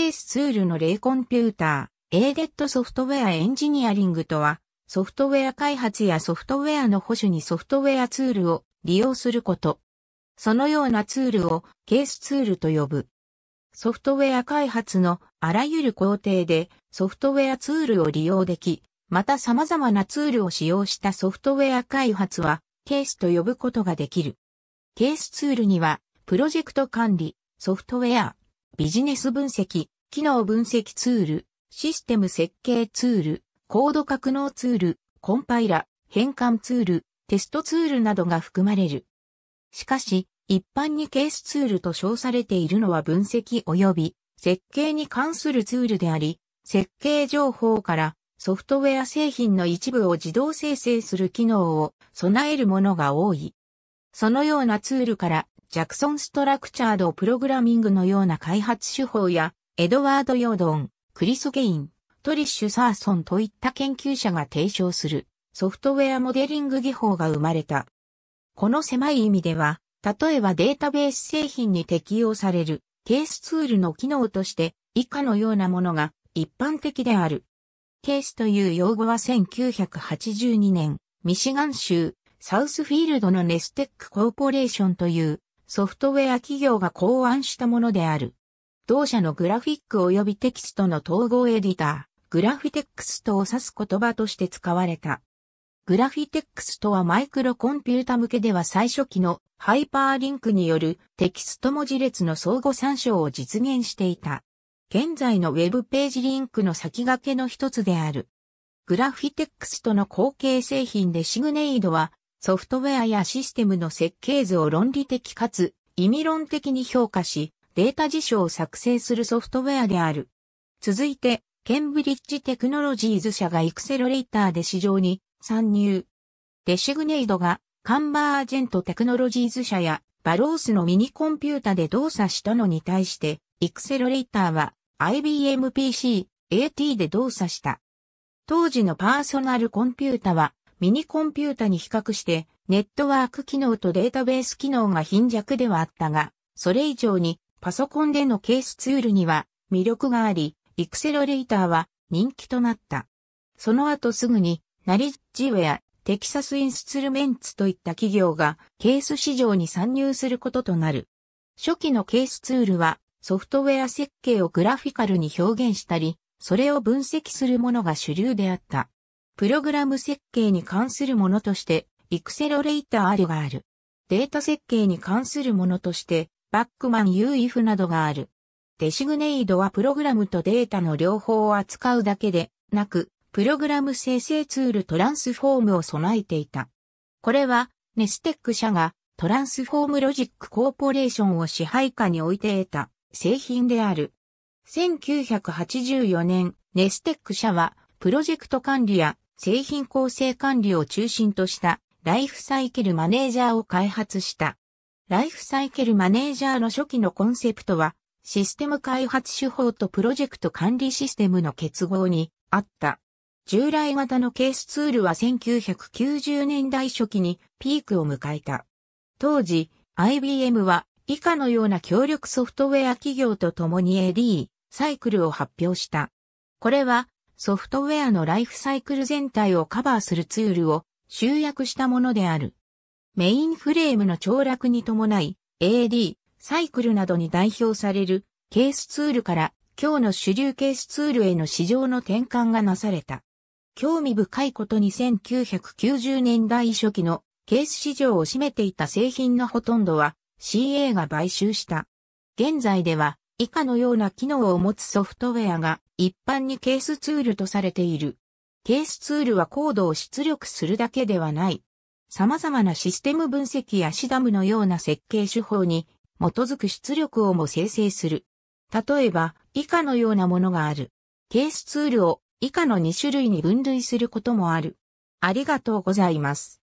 ケースツールの例コンピューター、エーデッドソフトウェアエンジニアリングとは、ソフトウェア開発やソフトウェアの保守にソフトウェアツールを利用すること。そのようなツールをケースツールと呼ぶ。ソフトウェア開発のあらゆる工程でソフトウェアツールを利用でき、また様々なツールを使用したソフトウェア開発はケースと呼ぶことができる。ケースツールにはプロジェクト管理、ソフトウェア、ビジネス分析、機能分析ツール、システム設計ツール、コード格納ツール、コンパイラ、変換ツール、テストツールなどが含まれる。しかし、一般にケースツールと称されているのは分析及び設計に関するツールであり、設計情報からソフトウェア製品の一部を自動生成する機能を備えるものが多い。そのようなツールからジャクソン・ストラクチャード・プログラミングのような開発手法や、エドワード・ヨードン、クリス・ゲイン、トリッシュ・サーソンといった研究者が提唱するソフトウェアモデリング技法が生まれた。この狭い意味では、例えばデータベース製品に適用されるケースツールの機能として以下のようなものが一般的である。ケースという用語は1982年、ミシガン州サウスフィールドのネステックコーポレーションというソフトウェア企業が考案したものである。同社のグラフィック及びテキストの統合エディター、グラフィテックストを指す言葉として使われた。グラフィテックストはマイクロコンピュータ向けでは最初期のハイパーリンクによるテキスト文字列の相互参照を実現していた。現在のウェブページリンクの先駆けの一つである。グラフィテックストの後継製品でシグネイドはソフトウェアやシステムの設計図を論理的かつ意味論的に評価し、データ辞書を作成するソフトウェアである。続いて、ケンブリッジテクノロジーズ社がエクセロレーターで市場に参入。デシグネイドがカンバージェントテクノロジーズ社やバロースのミニコンピュータで動作したのに対して、エクセロレーターは IBM PC、AT で動作した。当時のパーソナルコンピュータはミニコンピュータに比較して、ネットワーク機能とデータベース機能が貧弱ではあったが、それ以上にパソコンでのケースツールには魅力があり、エクセロレーターは人気となった。その後すぐに、ナリッジウェア、テキサスインスツルメンツといった企業がケース市場に参入することとなる。初期のケースツールはソフトウェア設計をグラフィカルに表現したり、それを分析するものが主流であった。プログラム設計に関するものとして、エクセロレーターがある。データ設計に関するものとして、バックマン UIF などがある。デシグネイドはプログラムとデータの両方を扱うだけでなく、プログラム生成ツールトランスフォームを備えていた。これは、ネステック社がトランスフォームロジックコーポレーションを支配下に置いて得た製品である。1984年、ネステック社はプロジェクト管理や製品構成管理を中心としたライフサイケルマネージャーを開発した。ライフサイケルマネージャーの初期のコンセプトは、システム開発手法とプロジェクト管理システムの結合にあった。従来型のケースツールは1990年代初期にピークを迎えた。当時、IBM は以下のような協力ソフトウェア企業と共に AD、サイクルを発表した。これはソフトウェアのライフサイクル全体をカバーするツールを集約したものである。メインフレームの凋落に伴い、AD、サイクルなどに代表されるケースツールから今日の主流ケースツールへの市場の転換がなされた。興味深いことに1990年代初期のケース市場を占めていた製品のほとんどは CA が買収した。現在では以下のような機能を持つソフトウェアが一般にケースツールとされている。ケースツールはコードを出力するだけではない。様々なシステム分析やシダムのような設計手法に基づく出力をも生成する。例えば、以下のようなものがある。ケースツールを以下の2種類に分類することもある。ありがとうございます。